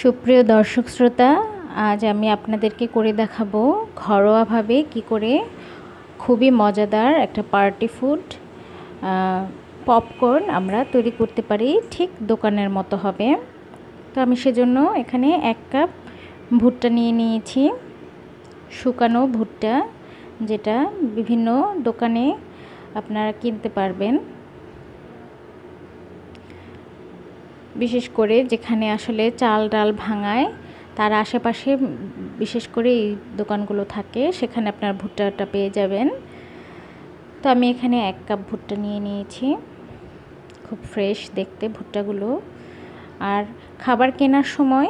সুপ্রিয় দর্শক শ্রোতা আজ আমি আপনাদেরকে করে দেখাবো ঘরোয়াভাবে কি করে খুবই মজাদার একটা পার্টি ফুড পপকর্ন আমরা তৈরি করতে পারি ঠিক দোকানের মতো হবে তো আমি সেজন্য এখানে এক কাপ ভুট্টা নিয়ে নিয়েছি শুকানো ভুট্টা যেটা বিভিন্ন দোকানে আপনারা কিনতে পারবেন বিশেষ করে যেখানে আসলে চাল ডাল ভাঙায় তার আশেপাশে বিশেষ করে এই দোকানগুলো থাকে সেখানে আপনার ভুট্টাটা পেয়ে যাবেন তো আমি এখানে এক কাপ ভুট্টা নিয়ে নিয়েছি খুব ফ্রেশ দেখতে ভুট্টাগুলো আর খাবার কেনার সময়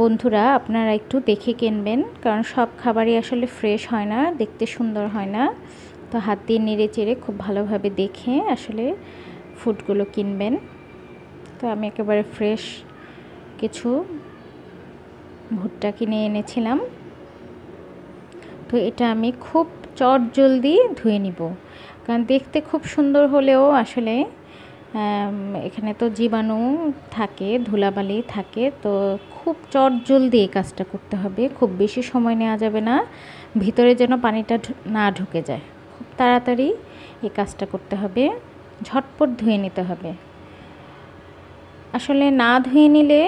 বন্ধুরা আপনারা একটু দেখে কিনবেন কারণ সব খাবারই আসলে ফ্রেশ হয় না দেখতে সুন্দর হয় না তো হাত দিয়ে নেড়ে চেড়ে খুব ভালোভাবে দেখে আসলে ফুডগুলো কিনবেন তো আমি একেবারে ফ্রেশ কিছু ভুট্টা কিনে এনেছিলাম তো এটা আমি খুব চট জলদি ধুয়ে নিব কারণ দেখতে খুব সুন্দর হলেও আসলে এখানে তো জীবাণু থাকে ধুলাবালি থাকে তো খুব চট জলদি এই কাজটা করতে হবে খুব বেশি সময় নেওয়া যাবে না ভিতরে যেন পানিটা না ঢুকে যায় খুব তাড়াতাড়ি এই কাজটা করতে হবে ঝটপট ধুয়ে নিতে হবে আসলে না ধুয়ে নিলে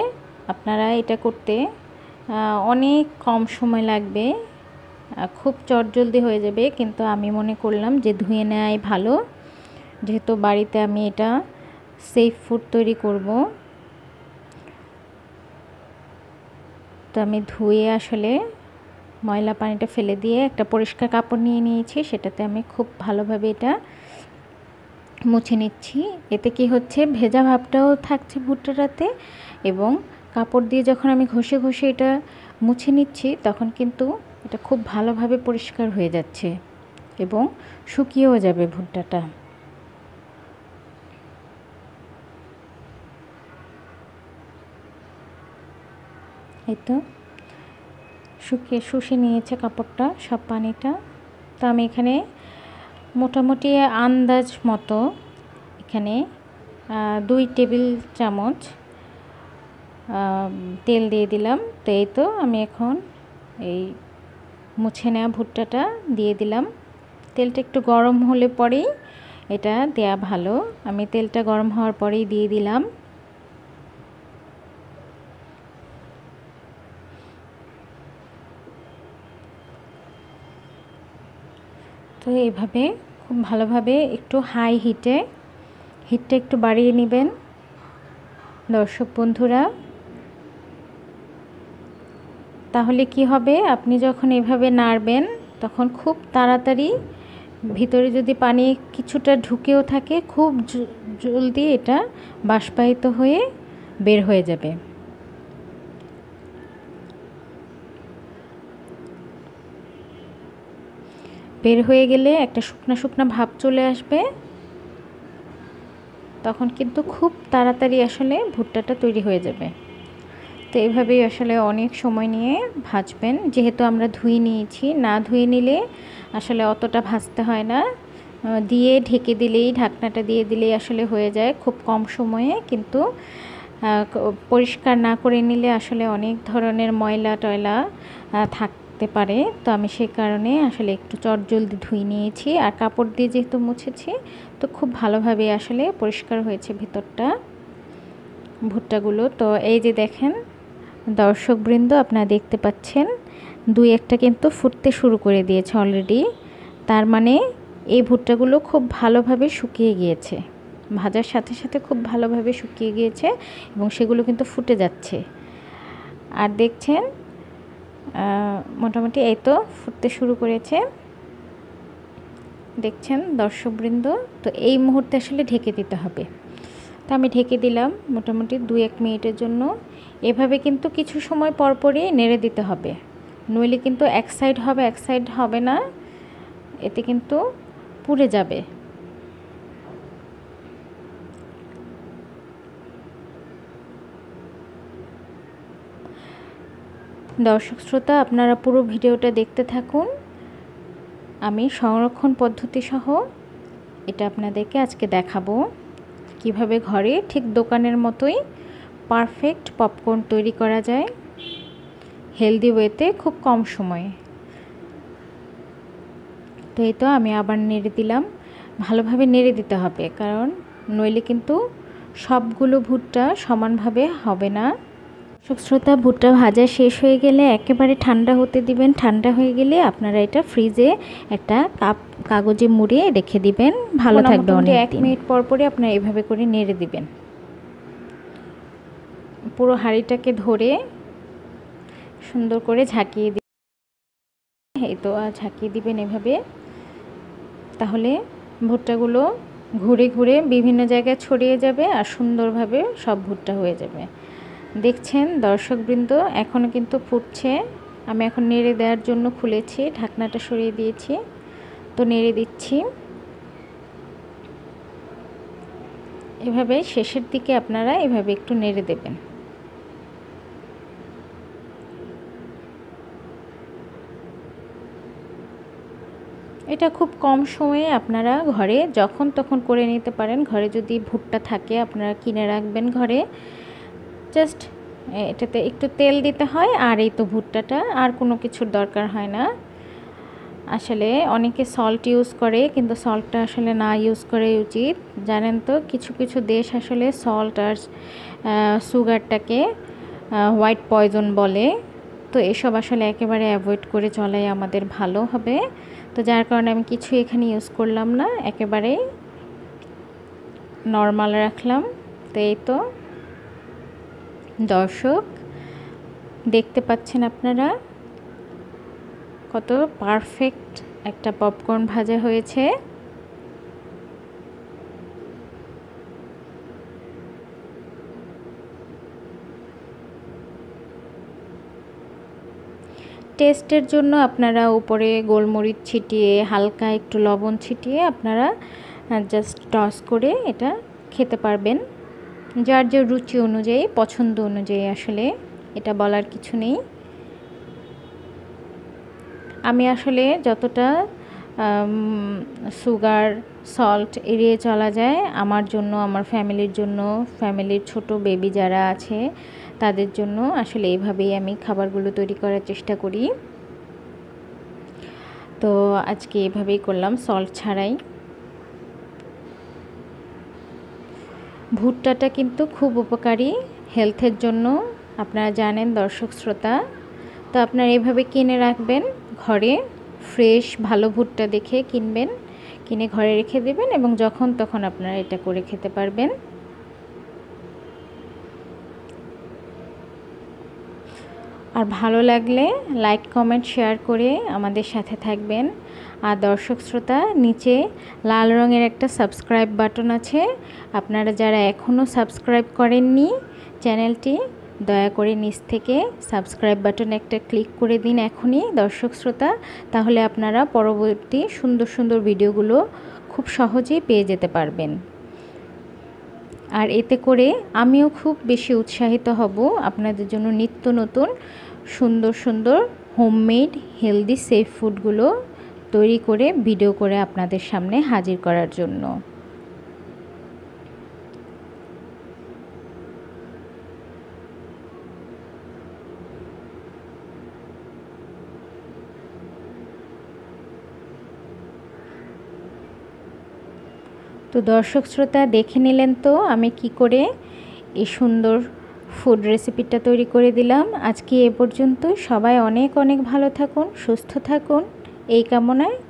আপনারা এটা করতে অনেক কম সময় লাগবে খুব চটজলদি হয়ে যাবে কিন্তু আমি মনে করলাম যে ধুয়ে নেওয়াই ভালো যেহেতু বাড়িতে আমি এটা সেফ ফুড তৈরি করব তো আমি ধুয়ে আসলে ময়লা পানিটা ফেলে দিয়ে একটা পরিষ্কার কাপড় নিয়ে নিয়েছি সেটাতে আমি খুব ভালোভাবে এটা মুছে নিচ্ছি এতে কি হচ্ছে ভেজা ভাবটাও থাকছে ভুট্টাটাতে এবং কাপড় দিয়ে যখন আমি ঘষে ঘষে এটা মুছে নিচ্ছি তখন কিন্তু এটা খুব ভালোভাবে পরিষ্কার হয়ে যাচ্ছে এবং শুকিয়েও যাবে ভুট্টাটা এই তো শুকিয়ে শুষে নিয়েছে কাপড়টা সব পানিটা তো আমি এখানে মোটামুটি আন্দাজ মতো এখানে দুই টেবিল চামচ তেল দিয়ে দিলাম তো এই তো আমি এখন এই মুছে নেওয়া ভুট্টাটা দিয়ে দিলাম তেলটা একটু গরম হলে পরেই এটা দেয়া ভালো আমি তেলটা গরম হওয়ার পরেই দিয়ে দিলাম তো এইভাবে খুব ভালোভাবে একটু হাই হিটে হিটটা একটু বাড়িয়ে নেবেন দর্শক বন্ধুরা তাহলে কি হবে আপনি যখন এভাবে নাড়বেন তখন খুব তাড়াতাড়ি ভিতরে যদি পানি কিছুটা ঢুকেও থাকে খুব জলদি এটা বাষ্পায়িত হয়ে বের হয়ে যাবে বের হয়ে গেলে একটা শুকনা শুকনা ভাব চলে আসবে তখন কিন্তু খুব তাড়াতাড়ি আসলে ভুট্টাটা তৈরি হয়ে যাবে তো এইভাবেই আসলে অনেক সময় নিয়ে ভাজবেন যেহেতু আমরা ধুয়ে নিয়েছি না ধুয়ে নিলে আসলে অতটা ভাজতে হয় না দিয়ে ঢেকে দিলেই ঢাকনাটা দিয়ে দিলেই আসলে হয়ে যায় খুব কম সময়ে কিন্তু পরিষ্কার না করে নিলে আসলে অনেক ধরনের ময়লা টয়লা থাকতে পারে তো আমি সেই কারণে আসলে একটু চটজলদি ধুয়ে নিয়েছি আর কাপড় দিয়ে যেহেতু মুছেছি তো খুব ভালোভাবে আসলে পরিষ্কার হয়েছে ভিতরটা ভুট্টাগুলো তো এই যে দেখেন দর্শকবৃন্দ আপনারা দেখতে পাচ্ছেন দুই একটা কিন্তু ফুটতে শুরু করে দিয়েছে অলরেডি তার মানে এই ভুট্টাগুলো খুব ভালোভাবে শুকিয়ে গিয়েছে ভাজার সাথে সাথে খুব ভালোভাবে শুকিয়ে গিয়েছে এবং সেগুলো কিন্তু ফুটে যাচ্ছে আর দেখছেন মোটামুটি এই তো ফুটতে শুরু করেছে দেখছেন দর্শকবৃন্দ তো এই মুহূর্তে আসলে ঢেকে দিতে হবে তো আমি ঢেকে দিলাম মোটামুটি দু এক মিনিটের জন্য এভাবে কিন্তু কিছু সময় পরপরই নেড়ে দিতে হবে নইলে কিন্তু এক সাইড হবে এক সাইড হবে না এতে কিন্তু পুড়ে যাবে দর্শক শ্রোতা আপনারা পুরো ভিডিওটা দেখতে থাকুন আমি সংরক্ষণ পদ্ধতি সহ এটা আপনাদেরকে আজকে দেখাবো কিভাবে ঘরে ঠিক দোকানের মতোই পারফেক্ট পপকর্ন তৈরি করা যায় হেলদি ওয়েতে খুব কম সময়ে তো এই তো আমি আবার নেড়ে দিলাম ভালোভাবে নেড়ে দিতে হবে কারণ নইলে কিন্তু সবগুলো ভুট্টা সমানভাবে হবে না দর্শক শ্রোতা ভুট্টা ভাজা শেষ হয়ে গেলে একেবারে ঠান্ডা হতে দিবেন ঠান্ডা হয়ে গেলে আপনারা এটা ফ্রিজে একটা কাপ কাগজে মুড়ে রেখে দিবেন ভালো থাকবে অনেক এক মিনিট পর পরে আপনারা এভাবে করে নেড়ে দিবেন পুরো হাঁড়িটাকে ধরে সুন্দর করে ঝাঁকিয়ে দিবেন এই তো ঝাঁকিয়ে দিবেন এভাবে তাহলে ভুট্টাগুলো ঘুরে ঘুরে বিভিন্ন জায়গায় ছড়িয়ে যাবে আর সুন্দরভাবে সব ভুট্টা হয়ে যাবে দেখছেন দর্শকবৃন্দ এখনও কিন্তু ফুটছে আমি এখন নেড়ে দেওয়ার জন্য খুলেছি ঢাকনাটা সরিয়ে দিয়েছি তো নেড়ে দিচ্ছি এভাবে শেষের দিকে আপনারা এভাবে একটু নেড়ে দেবেন এটা খুব কম সময়ে আপনারা ঘরে যখন তখন করে নিতে পারেন ঘরে যদি ভুট্টা থাকে আপনারা কিনে রাখবেন ঘরে জাস্ট এটাতে একটু তেল দিতে হয় আর এই তো ভুট্টাটা আর কোনো কিছুর দরকার হয় না আসলে অনেকে সল্ট ইউজ করে কিন্তু সল্টটা আসলে না ইউজ করাই উচিত জানেন তো কিছু কিছু দেশ আসলে সল্ট আর সুগারটাকে হোয়াইট পয়জন বলে তো এসব আসলে একেবারে অ্যাভয়েড করে চলাই আমাদের ভালো হবে তো যার কারণে আমি কিছু এখানে ইউজ করলাম না একেবারেই নর্মাল রাখলাম তো এই তো দর্শক দেখতে পাচ্ছেন আপনারা কত পারফেক্ট একটা পপকর্ন ভাজা হয়েছে টেস্টের জন্য আপনারা উপরে গোলমরিচ ছিটিয়ে হালকা একটু লবণ ছিটিয়ে আপনারা জাস্ট টস করে এটা খেতে পারবেন যার যার রুচি অনুযায়ী পছন্দ অনুযায়ী আসলে এটা বলার কিছু নেই আমি আসলে যতটা সুগার সল্ট এড়িয়ে চলা যায় আমার জন্য আমার ফ্যামিলির জন্য ফ্যামিলির ছোট বেবি যারা আছে তাদের জন্য আসলে এইভাবেই আমি খাবারগুলো তৈরি করার চেষ্টা করি তো আজকে এভাবেই করলাম সল্ট ছাড়াই ভুট্টাটা কিন্তু খুব উপকারী হেলথের জন্য আপনারা জানেন দর্শক শ্রোতা তো আপনারা এভাবে কিনে রাখবেন ঘরে ফ্রেশ ভালো ভুট্টা দেখে কিনবেন কিনে ঘরে রেখে দেবেন এবং যখন তখন আপনারা এটা করে খেতে পারবেন আর ভালো লাগলে লাইক কমেন্ট শেয়ার করে আমাদের সাথে থাকবেন আর দর্শক শ্রোতা নিচে লাল রঙের একটা সাবস্ক্রাইব বাটন আছে আপনারা যারা এখনও সাবস্ক্রাইব করেননি চ্যানেলটি দয়া করে নিচ থেকে সাবস্ক্রাইব বাটন একটা ক্লিক করে দিন এখনই দর্শক শ্রোতা তাহলে আপনারা পরবর্তী সুন্দর সুন্দর ভিডিওগুলো খুব সহজেই পেয়ে যেতে পারবেন আর এতে করে আমিও খুব বেশি উৎসাহিত হব আপনাদের জন্য নিত্য নতুন সুন্দর সুন্দর হোমমেড হেলদি সেফ ফুডগুলো তৈরি করে ভিডিও করে আপনাদের সামনে হাজির করার জন্য তো দর্শক শ্রোতা দেখে নিলেন তো আমি কি করে এই সুন্দর ফুড রেসিপিটা তৈরি করে দিলাম আজকে এ পর্যন্ত সবাই অনেক অনেক ভালো থাকুন সুস্থ থাকুন এই কামনায়